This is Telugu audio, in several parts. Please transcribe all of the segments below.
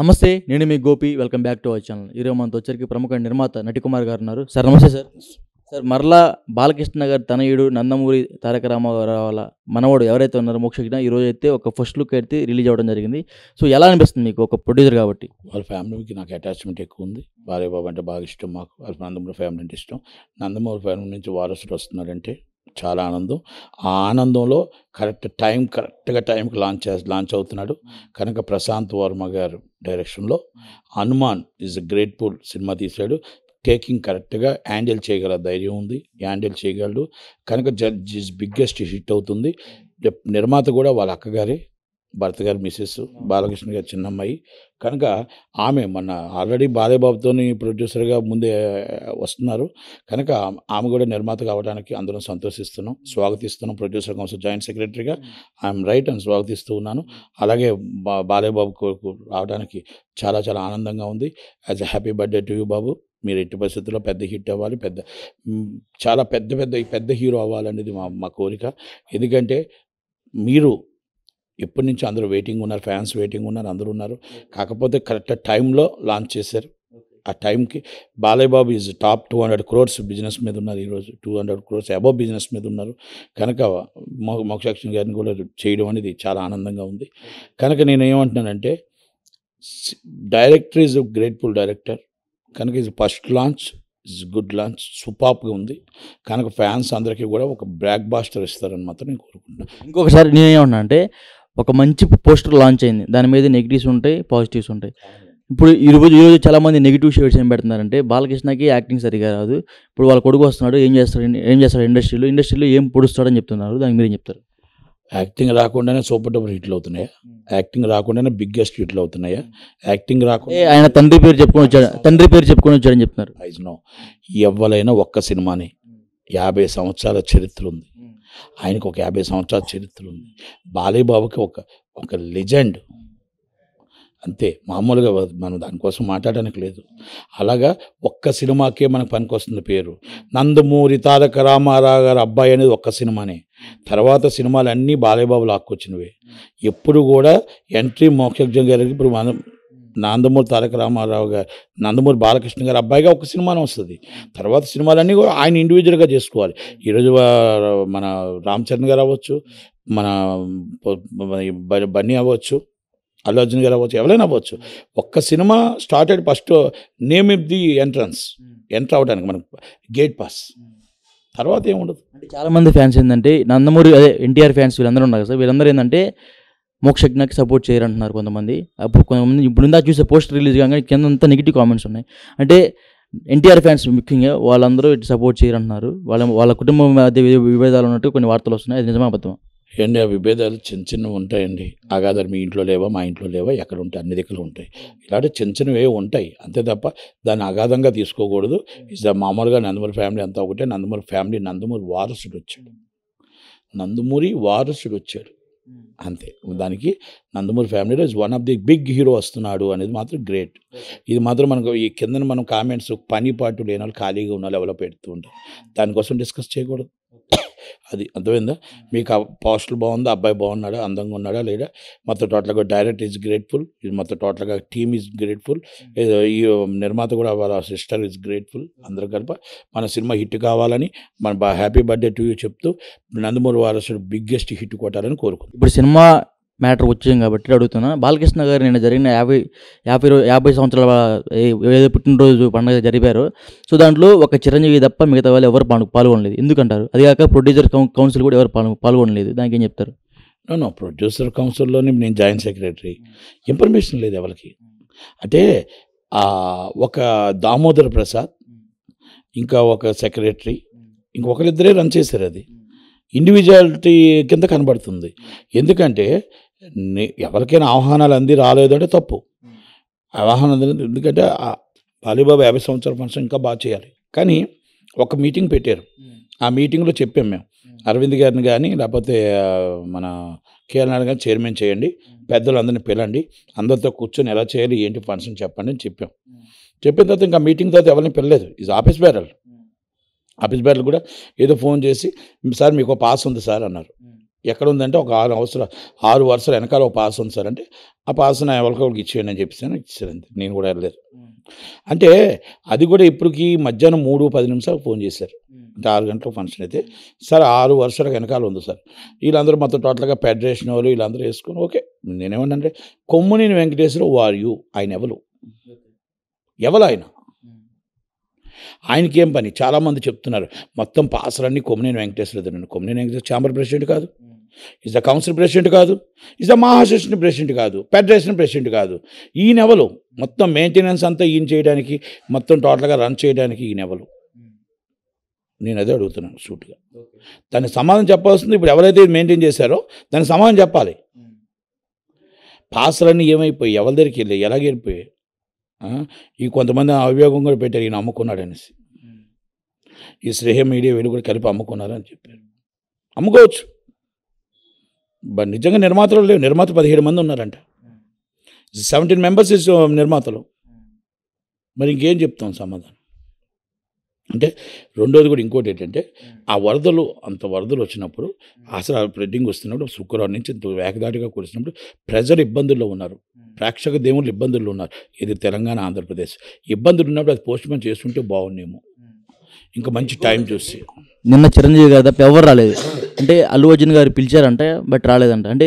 నమస్తే నేను మీ Gopi welcome back to our channel ఈరోజు మనతో వచ్చరికి ప్రముఖ నిర్మాత నటికుమార్ గారు ఉన్నారు సార్ నమస్తే సార్ సార్ మరలా బాలకృష్ణ గారి తనయుడు నందమూరి తారక రామారావుల మనవాడు ఎవరైతే ఉన్నారో మోక్షజ్ఞ ఈ అయితే ఒక ఫస్ట్ లుక్ అయితే రిలీజ్ అవ్వడం జరిగింది సో ఎలా అనిపిస్తుంది మీకు ఒక ప్రొడ్యూసర్ కాబట్టి వాళ్ళ ఫ్యామిలీకి నాకు అటాచ్మెంట్ ఎక్కువ ఉంది భార్య బాబు అంటే బాగా ఇష్టం మాకు వాళ్ళ నందమూరి ఫ్యామిలీ అంటే ఇష్టం నందమూరి ఫ్యామిలీ నుంచి వారసులు వస్తున్నారంటే చాలా ఆనందం ఆ ఆనందంలో కరెక్ట్ టైం కరెక్ట్గా టైంకి లాంచ్ లాంచ్ అవుతున్నాడు కనుక ప్రశాంత్ వర్మ గారు డైరెక్షన్లో హనుమాన్ ఈజ్ గ్రేట్ పూల్ సినిమా తీశాడు టేకింగ్ కరెక్ట్గా హ్యాండిల్ చేయగల ధైర్యం ఉంది హ్యాండిల్ చేయగలడు కనుక జడ్జ్ బిగ్గెస్ట్ హిట్ అవుతుంది నిర్మాత కూడా వాళ్ళ అక్కగారే భర్త గారు మిస్సెస్ బాలకృష్ణ గారు చిన్నమ్మాయి కనుక ఆమె మన ఆల్రెడీ బాలేబాబుతోని ప్రొడ్యూసర్గా ముందే వస్తున్నారు కనుక ఆమె కూడా నిర్మాత కావడానికి అందరం సంతోషిస్తున్నాం స్వాగతిస్తున్నాం ప్రొడ్యూసర్ కౌన్సిల్ జాయింట్ సెక్రటరీగా ఐఎమ్ రైట్ అని స్వాగతిస్తూ ఉన్నాను అలాగే బా బాలేబాబు రావడానికి చాలా చాలా ఆనందంగా ఉంది as a happy birthday to you బాబు మీరు ఎట్టి పరిస్థితుల్లో పెద్ద హిట్ అవ్వాలి పెద్ద చాలా పెద్ద పెద్ద పెద్ద హీరో అవ్వాలనేది మా మా కోరిక ఎందుకంటే మీరు ఎప్పటి నుంచి అందరూ వెయిటింగ్ ఉన్నారు ఫ్యాన్స్ వెయిటింగ్ ఉన్నారు అందరూ ఉన్నారు కాకపోతే కరెక్ట్ టైంలో లాంచ్ చేశారు ఆ టైంకి Balayya Babu is top two hundred crores business మీద ఉన్నారు ఈరోజు two hundred crores above business మీద ఉన్నారు కనుక మోక్షాక్షన్ గారిని కూడా చేయడం అనేది చాలా ఆనందంగా ఉంది కనుక నేను ఏమంటున్నానంటే డైరెక్టర్ ఈజ్ గ్రేట్ఫుల్ డైరెక్టర్ కనుక ఇది first launch is good launch సూపాప్గా ఉంది కనుక ఫ్యాన్స్ అందరికీ కూడా ఒక బ్లాక్ బాస్టర్ ఇస్తారని మాత్రం నేను కోరుకుంటున్నాను ఇంకొకసారి నేనేమన్నా అంటే ఒక మంచి పోస్టర్ లాంచ్ అయింది దాని మీద నెగిటివ్స్ ఉంటాయి పాజిటివ్స్ ఉంటాయి ఇప్పుడు ఈరోజు ఈరోజు చాలామంది నెగిటివ్ షేడ్స్ ఏం పెడుతున్నారంటే బాలకృష్ణకి యాక్టింగ్ సరిగా రాదు ఇప్పుడు వాళ్ళ కొడుకు వస్తున్నాడు ఏం చేస్తాడు ఏం చేస్తాడు ఇండస్ట్రీలో ఇండస్ట్రీలో ఏం పొడుస్తాడని చెప్తున్నారు దానికి మీరేం చెప్తారు యాక్టింగ్ రాకుండానే సూపర్ డబుల్ హిట్లు అవుతున్నాయా యాక్టింగ్ రాకుండానే బిగ్గెస్ట్ హిట్లు అవుతున్నాయా యాక్టింగ్ రాకుండా ఆయన తండ్రి పేరు చెప్పుకొని వచ్చాడు తండ్రి పేరు చెప్పుకొని వచ్చాడని చెప్తున్నారు ఐజ్ నో ఎవరైనా ఒక్క సినిమాని యాభై సంవత్సరాల చరిత్ర ఉంది ఆయనకు ఒక యాభై సంవత్సరాల చరిత్ర ఉంది బాలయ్యబాబుకి ఒక ఒక లెజెండ్ అంతే మామూలుగా మనం దానికోసం మాట్లాడడానికి లేదు అలాగా ఒక్క సినిమాకే మనకు పనికొస్తుంది పేరు నందమూరి తారక రామారావు గారు అబ్బాయి అనేది ఒక్క సినిమానే తర్వాత సినిమాలన్నీ బాలయ్యబాబు ఆకొచ్చినవే ఎప్పుడు కూడా ఎంట్రీ మోక్షజ్ఞం గారికి ఇప్పుడు మనం నందమూరి తారక రామారావు గారు నందమూరి బాలకృష్ణ గారు అబ్బాయిగా ఒక సినిమానే వస్తుంది తర్వాత సినిమాలన్నీ కూడా ఆయన ఇండివిజువల్గా చేసుకోవాలి ఈరోజు మన రామ్ చరణ్ గారు అవ్వచ్చు మన బన్నీ అవ్వచ్చు అల్లు అర్జున్ గారు అవ్వచ్చు ఎవరైనా అవ్వచ్చు ఒక్క సినిమా started first name if the entrance enter అవడానికి మనకు గేట్ పాస్ hmm. తర్వాత ఏముండదు అంటే చాలామంది ఫ్యాన్స్ ఏంటంటే నందమూరి అదే ఎన్టీఆర్ ఫ్యాన్స్ వీళ్ళందరూ ఉన్నారు సార్ వీళ్ళందరూ ఏంటంటే మోక్షజ్ఞకి సపోర్ట్ చేయరంటున్నారు కొంతమంది అప్పుడు కొంతమంది ఇందాక చూసే పోస్ట్ రిలీజ్ కాగానే కింద అంతా నెగిటివ్ కామెంట్స్ ఉన్నాయి అంటే ఎన్టీఆర్ ఫ్యాన్స్ ముఖ్యంగా వాళ్ళందరూ ఇటు సపోర్ట్ చేయరంటున్నారు వాళ్ళ వాళ్ళ కుటుంబం మధ్య విభేదాలు ఉన్నట్టు కొన్ని వార్తలు వస్తున్నాయి అది నిజమా అబద్ధం ఏంటి ఆ విభేదాలు చిన్న చిన్నవి ఉంటాయండి ఆగాదాలు మీ ఇంట్లో లేవా మా ఇంట్లో లేవా ఎక్కడ ఉంటాయి అన్ని దగ్గర ఉంటాయి ఇలాంటి చిన్న చిన్నవే ఉంటాయి అంతే తప్ప దాన్ని అగాధంగా తీసుకోకూడదు ఇస్ మామూలుగా నందమూరి ఫ్యామిలీ అంతా ఒకటే నందమూరి ఫ్యామిలీ నందమూరి వారసుడు వచ్చాడు నందమూరి వారసుడు వచ్చాడు అంతే దానికి నందమూరి ఫ్యామిలీలో is one of the big hero వస్తున్నాడు అనేది మాత్రం గ్రేట్ ఇది మాత్రం మనకు ఈ కింద మనం కామెంట్స్ పని పాటు లేని వాళ్ళు ఖాళీగా ఉన్న వాళ్ళు ఎవరో పెడుతూ ఉంటారు దానికోసం డిస్కస్ చేయకూడదు అది అర్థమైందా మీకు ఆ బాగుంది బాగుందా అబ్బాయి బాగున్నాడా అందంగా ఉన్నాడా లేదా మొత్తం టోటల్గా డైరెక్ట్ ఈజ్ గ్రేట్ఫుల్ మొత్తం టోటల్గా టీమ్ ఈజ్ గ్రేట్ఫుల్ ఈ నిర్మాత కూడా వాళ్ళ సిస్టర్ ఈజ్ గ్రేట్ఫుల్ అందరూ కలిప మన సినిమా హిట్ కావాలని మన హ్యాపీ బర్త్డే టు యూ చెప్తూ నందమూరి వారసుడు బిగ్గెస్ట్ హిట్ కొట్టాలని కోరుకుంటుంది ఇప్పుడు సినిమా మ్యాటర్ వచ్చింది కాబట్టి అడుగుతున్నా బాలకృష్ణ గారు నిన్న జరిగిన యాభై యాభై రో యాభై సంవత్సరాల ఏదో పుట్టినరోజు పండుగ జరిపారు సో దాంట్లో ఒక చిరంజీవి తప్ప మిగతా వాళ్ళు ఎవరు పాల్గొ పాల్గొనలేదు ఎందుకంటారు అది కాక ప్రొడ్యూసర్ కౌన్సిల్ కూడా ఎవరు పాల్గొ పాల్గొనలేదు దానికి ఏం చెప్తారు నో ప్రొడ్యూసర్ కౌన్సిల్లోనే నేను జాయింట్ సెక్రటరీ ఇన్ఫర్మేషన్ లేదు ఎవరికి అంటే ఒక దామోదర్ ప్రసాద్ ఇంకా ఒక సెక్రటరీ ఇంకొకరిద్దరే రన్ చేశారు అది ఇండివిజువాలిటీ కింద కనబడుతుంది ఎందుకంటే ఎవరికైనా ఆహ్వానాలు అంది రాలేదంటే తప్పు ఆహ్వానం ఎందుకంటే బాలీబాబు యాభై సంవత్సరాల ఫంక్షన్ ఇంకా బాగా చేయాలి కానీ ఒక మీటింగ్ పెట్టారు ఆ మీటింగ్లో చెప్పాం మేము అరవింద్ గారిని కానీ లేకపోతే మన కేఎల్ నాయుడు కానీ చైర్మన్ చేయండి పెద్దలందరిని పిలండి అందరితో కూర్చొని ఎలా చేయాలి ఏంటి ఫంక్షన్ చెప్పండి అని చెప్పాం చెప్పిన తర్వాత ఇంకా మీటింగ్ తర్వాత ఎవరిని పిలలేదు ఇది ఆఫీస్ బేరల్ ఆఫీస్ బేరలు కూడా ఏదో ఫోన్ చేసి సార్ మీకు పాస్ ఉంది సార్ అన్నారు ఎక్కడ ఉందంటే ఒక ఆరు అవసరం ఆరు వరుసలు వెనకాల ఒక పాస్ ఉంది సార్ అంటే ఆ పాస్ని ఎవరికొకరికి ఇచ్చేయండి అని చెప్పేసాను అంతే నేను కూడా వెళ్ళలేదు అంటే అది కూడా ఇప్పటికి మధ్యాహ్నం మూడు పది నిమిషాలు ఫోన్ చేశారు అంటే ఆరు గంటల ఫంక్షన్ అయితే సార్ ఆరు వరుసలకు వెనకాల ఉంది సార్ వీళ్ళందరూ మొత్తం టోటల్గా ఫెడరేషన్ వాళ్ళు వీళ్ళందరూ వేసుకొని ఓకే కొమ్ము నేను వెంకటేశ్వర వారు ఆయన ఎవరు ఎవరు ఆయన ఆయనకేం పని చాలామంది చెప్తున్నారు మొత్తం పాసలన్నీ కొమ్మనేని వెంకటేశ్వర కొమ్మనేని వెంకటేశ్వర ఛాంబర్ ప్రెసిడెంట్ కాదు ఈజ్ ద కౌన్సిల్ ప్రెసిడెంట్ కాదు ఈజ్ ద మహాసెషన్ ప్రెసిడెంట్ కాదు ఫెడరేషన్ ప్రెసిడెంట్ కాదు ఈయనెవలు మొత్తం మెయింటెనెన్స్ అంతా ఈయన చేయడానికి మొత్తం టోటల్గా రన్ చేయడానికి ఈయనెవలు నేను అదే అడుగుతున్నాను సూట్గా దానికి సమాధానం చెప్పాల్సింది ఇప్పుడు ఎవరైతే మెయింటైన్ చేశారో దానికి సమాధానం చెప్పాలి hmm. పాసలన్నీ ఏమైపోయి ఎవరి దగ్గరికి వెళ్ళి ఎలా గెలిపోయాయి ఈ కొంతమంది అవయోగం కూడా పెట్టారు ఈయన అమ్ముకున్నాడు అనేసి hmm. ఈ శ్రేయ మీడియా వీళ్ళు కూడా కలిపి అమ్ముకున్నారని చెప్పారు hmm. అమ్ముకోవచ్చు నిజంగా నిర్మాతలు లేవు నిర్మాత పదిహేడు మంది ఉన్నారంట సెవెంటీన్ మెంబర్స్ ఇస్ నిర్మాతలు మరి ఇంకేం చెప్తాం సమాధానం అంటే రెండోది కూడా ఇంకోటి ఏంటంటే ఆ వరదలు అంత వరదలు వచ్చినప్పుడు అసలు ఫ్లడ్డింగ్ వస్తున్నప్పుడు శుక్రవారం నుంచి ఇంత వేగదాటిగా కురిసినప్పుడు ప్రజలు ఇబ్బందుల్లో ఉన్నారు ప్రేక్షక దేవుళ్ళు ఇబ్బందుల్లో ఉన్నారు ఇది తెలంగాణ ఆంధ్రప్రదేశ్ ఇబ్బందులు ఉన్నప్పుడు అది పోస్ట్మెన్ చేస్తుంటే బాగుండేమో ఇంకా మంచి టైం చూసి నిన్న చిరంజీవి గారు తప్ప ఎవరు రాలేదు అంటే అల్లు అర్జున్ గారు పిలిచారంట బట్ రాలేదంట అంటే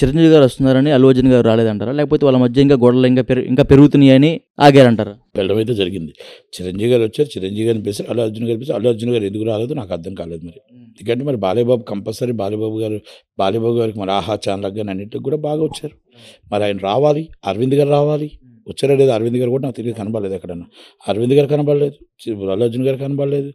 చిరంజీవి గారు వస్తున్నారని అల్లు అర్జున్ గారు రాలేదంటారా లేకపోతే వాళ్ళ మధ్య ఇంకా గొడవలు ఇంకా పెరు ఇంకా పెరుగుతున్నాయని ఆగారంటారా వెళ్ళడం అయితే జరిగింది చిరంజీవి గారు వచ్చారు చిరంజీవి గారిని పిలిచారు అల్లు అర్జున్ గారు పిలిచారు అల్లు అర్జున్ గారు ఎందుకు రాలేదు నాకు అర్థం కాలేదు మరి ఎందుకంటే మరి బాలేబాబు కంపల్సరీ బాలేబాబు గారు బాలేబాబు గారికి మరి ఆహా ఛానల్ కానీ అన్నింటికి కూడా బాగా వచ్చారు మరి ఆయన రావాలి అరవింద్ గారు రావాలి వచ్చారా లేదు అరవింద్ గారు కూడా నాకు తిరిగి కనబడలేదు ఎక్కడన్నా అరవింద్ గారు కనబడలేదు అల్లార్జున్ గారు కనబడలేదు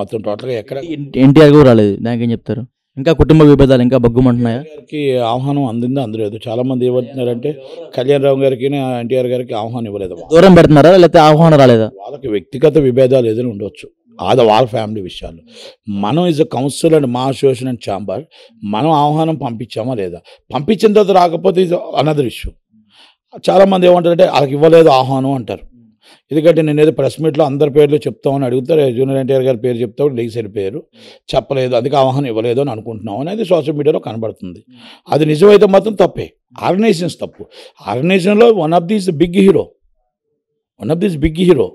మొత్తం టోటల్గా ఎక్కడ ఎన్టీఆర్ కూడా రాలేదు ఏం చెప్తారు ఇంకా కుటుంబ విభేదాలు ఇంకా బగ్గుమంటున్నాయా గారికి ఆహ్వానం అందిందా అందలేదు చాలా మంది ఏమంటున్నారంటే కళ్యాణ్ రావు గారికి ఎన్టీఆర్ గారికి ఆహ్వానం ఇవ్వలేదు దూరం పెడుతున్నారా లేకపోతే ఆహ్వానం రాలేదా వాళ్ళకి వ్యక్తిగత విభేదాలు ఏదైనా ఉండవచ్చు అది వాళ్ళ ఫ్యామిలీ విషయాలు మనం is a council and MAA association and chamber మనం ఆహ్వానం పంపించామా లేదా పంపించిన తర్వాత రాకపోతే ఇది అనదర్ ఇష్యూ చాలామంది ఏమంటారంటే వాళ్ళకి ఇవ్వలేదు ఆహ్వానం అంటారు ఎందుకంటే నేను ఏదో ప్రెస్ మీట్లో అందరి పేర్లు చెప్తామని అడుగుతారు జూనియర్ ఎన్టీఆర్ గారి పేరు చెప్తాడు లేచి పేరు చెప్పలేదు అందుకే ఆహ్వానం ఇవ్వలేదు అని అనుకుంటున్నాం అనేది సోషల్ మీడియాలో కనబడుతుంది అది నిజమైతే మాత్రం తప్పే ఆర్గనైజేషన్స్ తప్పు ఆర్గనైజేషన్లో one of this big hero one of these big hero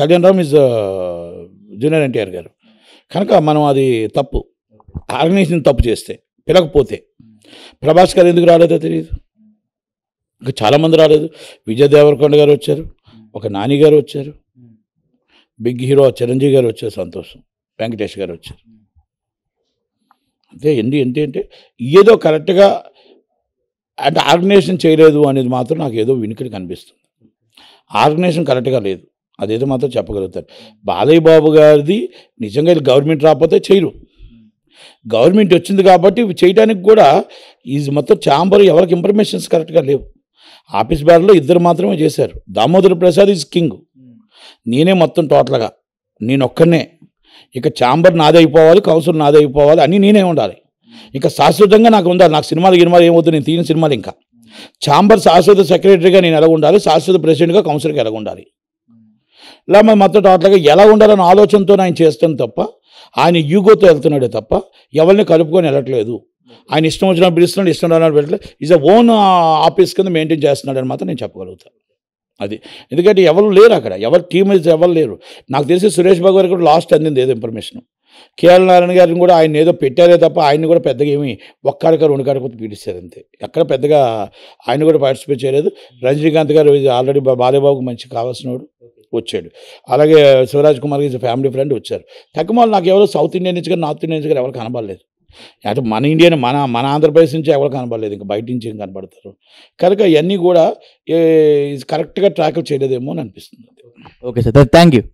Kalyan Ram is junior NTR గారు కనుక మనం అది తప్పు ఆర్గనైజేషన్ తప్పు చేస్తే పిలకపోతే ప్రభాస్ గారు ఎందుకు రాలేదో తెలియదు ఇంకా చాలామంది రాలేదు విజయ్ దేవరకొండ గారు వచ్చారు ఒక నాని గారు వచ్చారు బిగ్ హీరో చిరంజీవి గారు వచ్చారు సంతోషం వెంకటేష్ గారు వచ్చారు అంతే ఎందు ఏంటంటే ఏదో కరెక్ట్గా అంటే ఆర్గనైజేషన్ చేయలేదు అనేది మాత్రం నాకు ఏదో వినికిడి కనిపిస్తుంది ఆర్గనైజేషన్ కరెక్ట్గా లేదు అదేదో మాత్రం చెప్పగలుగుతారు బాలయ్య బాబు గారిది నిజంగా గవర్నమెంట్ రాకపోతే చేయరు గవర్నమెంట్ వచ్చింది కాబట్టి చేయడానికి కూడా ఈజ్ మొత్తం ఛాంబర్ ఎవరికి ఇన్ఫర్మేషన్స్ కరెక్ట్గా లేవు ఆఫీస్ బ్యారలో ఇద్దరు మాత్రమే చేశారు దామోదర్ ప్రసాద్ ఈజ్ కింగ్ నేనే మొత్తం టోటల్గా నేనొక్కనే ఇక ఛాంబర్ నాదైపోవాలి కౌన్సిల్ నాదైపోవాలి అన్నీ నేనే ఉండాలి ఇంకా శాశ్వతంగా నాకు ఉండాలి నాకు సినిమాలు గినిమాలు ఏమవుతుంది నేను తీయని సినిమాలు ఇంకా ఛాంబర్ శాశ్వత సెక్రటరీగా నేను ఎలా ఉండాలి శాశ్వత ప్రెసిడెంట్గా కౌన్సిల్కి ఎలా ఉండాలి ఇలా మరి మొత్తం టోటల్గా ఎలా ఉండాలన్న ఆలోచనతో ఆయన చేస్తాను తప్ప ఆయన యూగోతో వెళ్తున్నాడే తప్ప ఎవరిని కలుపుకొని వెళ్ళట్లేదు ఆయన ఇష్టం వచ్చినప్పుడు పిలుస్తున్నాడు ఇష్టం రానప్పుడు పెట్టలేదు ఈజ్ ఓన్ ఆఫీస్ కింద మెయింటైన్ చేస్తున్నాడు అని మాత్రం నేను చెప్పగలుగుతాను అది ఎందుకంటే ఎవరు లేరు అక్కడ ఎవరు టీమ్ ఇస్ ఎవరు లేరు నాకు తెలిసి సురేష్ బాబు గారు కూడా లాస్ట్ అందింది ఏదో ఇన్ఫర్మేషన్ కేఎల్ నారాయణ గారిని కూడా ఆయన ఏదో పెట్టారే తప్ప ఆయన కూడా పెద్దగా ఏమి ఒక్కడిక రెండు కాడికపోతే పీడిస్తారు అంతే ఎక్కడ పెద్దగా ఆయన కూడా పార్టిసిపేట్ చేయలేదు రజనీకాంత్ గారు ఆల్రెడీ బాలేబాబుకి మంచి కావాల్సిన వచ్చాడు అలాగే శివరాజ్ కుమార్ గారి ఫ్యామిలీ ఫ్రెండ్ వచ్చారు తక్కువ నాకు ఎవరో సౌత్ ఇండియన్ నుంచి కానీ నార్త్ ఇండియన్ నుంచి కానీ ఎవరు కనబడలేదు అంటే మన ఇండియన్ మన మన ఆంధ్రప్రదేశ్ నుంచి ఎవరు కనబడలేదు ఇంకా బయట నుంచి ఏం కనబడతారు కనుక ఇవన్నీ కూడా కరెక్ట్గా ట్రాక్ చేయలేదేమో అని అనిపిస్తుంది ఓకే సార్ థ్యాంక్ యూ